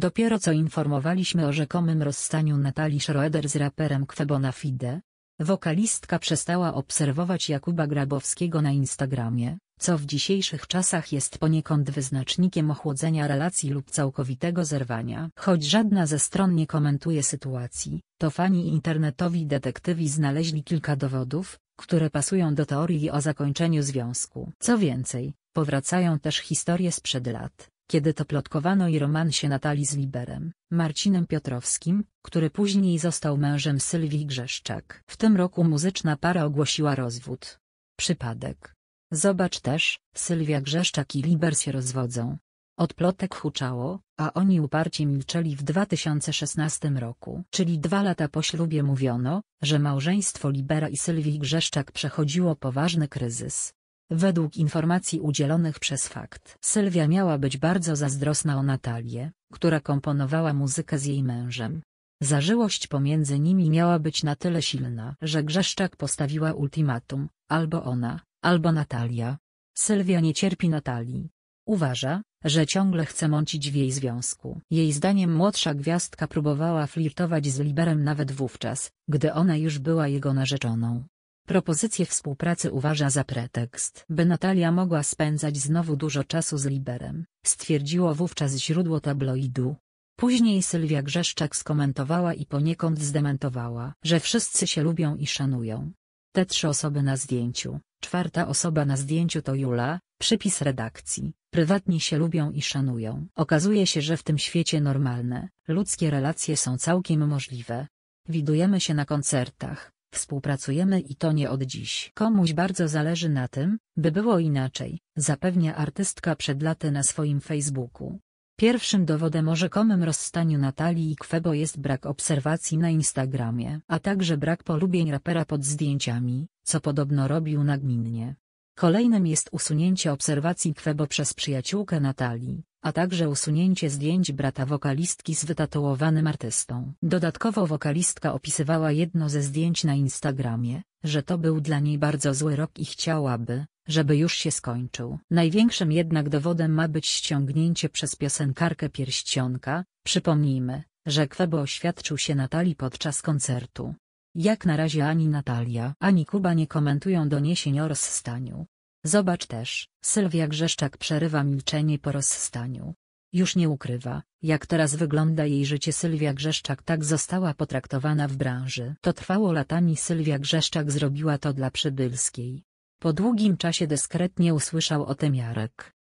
Dopiero co informowaliśmy o rzekomym rozstaniu Natalii Schroeder z raperem Fide. Wokalistka przestała obserwować Jakuba Grabowskiego na Instagramie, co w dzisiejszych czasach jest poniekąd wyznacznikiem ochłodzenia relacji lub całkowitego zerwania. Choć żadna ze stron nie komentuje sytuacji, to fani internetowi detektywi znaleźli kilka dowodów, które pasują do teorii o zakończeniu związku. Co więcej, powracają też historie sprzed lat kiedy to plotkowano i romansie Natalii z Liberem, Marcinem Piotrowskim, który później został mężem Sylwii Grzeszczak. W tym roku muzyczna para ogłosiła rozwód. Przypadek. Zobacz też, Sylwia Grzeszczak i Liber się rozwodzą. Od plotek huczało, a oni uparcie milczeli w 2016 roku. Czyli dwa lata po ślubie mówiono, że małżeństwo Libera i Sylwii Grzeszczak przechodziło poważny kryzys. Według informacji udzielonych przez fakt, Sylwia miała być bardzo zazdrosna o Natalię, która komponowała muzykę z jej mężem. Zażyłość pomiędzy nimi miała być na tyle silna, że Grzeszczak postawiła ultimatum, albo ona, albo Natalia. Sylwia nie cierpi Natalii. Uważa, że ciągle chce mącić w jej związku. Jej zdaniem młodsza gwiazdka próbowała flirtować z Liberem nawet wówczas, gdy ona już była jego narzeczoną. Propozycję współpracy uważa za pretekst, by Natalia mogła spędzać znowu dużo czasu z Liberem, stwierdziło wówczas źródło tabloidu. Później Sylwia Grzeszczak skomentowała i poniekąd zdementowała, że wszyscy się lubią i szanują. Te trzy osoby na zdjęciu, czwarta osoba na zdjęciu to Jula, przypis redakcji, prywatnie się lubią i szanują. Okazuje się, że w tym świecie normalne, ludzkie relacje są całkiem możliwe. Widujemy się na koncertach, Współpracujemy i to nie od dziś. Komuś bardzo zależy na tym, by było inaczej, zapewnia artystka przed laty na swoim Facebooku. Pierwszym dowodem o rzekomym rozstaniu Natalii i Kwebo jest brak obserwacji na Instagramie, a także brak polubień rapera pod zdjęciami, co podobno robił nagminnie. Kolejnym jest usunięcie obserwacji Kwebo przez przyjaciółkę Natalii, a także usunięcie zdjęć brata wokalistki z wytatuowanym artystą. Dodatkowo wokalistka opisywała jedno ze zdjęć na Instagramie, że to był dla niej bardzo zły rok i chciałaby, żeby już się skończył. Największym jednak dowodem ma być ściągnięcie przez piosenkarkę pierścionka, przypomnijmy, że Kwebo oświadczył się Natalii podczas koncertu. Jak na razie ani Natalia, ani Kuba nie komentują doniesień o rozstaniu. Zobacz też, Sylwia Grzeszczak przerywa milczenie po rozstaniu. Już nie ukrywa, jak teraz wygląda jej życie Sylwia Grzeszczak tak została potraktowana w branży. To trwało latami Sylwia Grzeszczak zrobiła to dla Przybylskiej. Po długim czasie dyskretnie usłyszał o tym Jarek.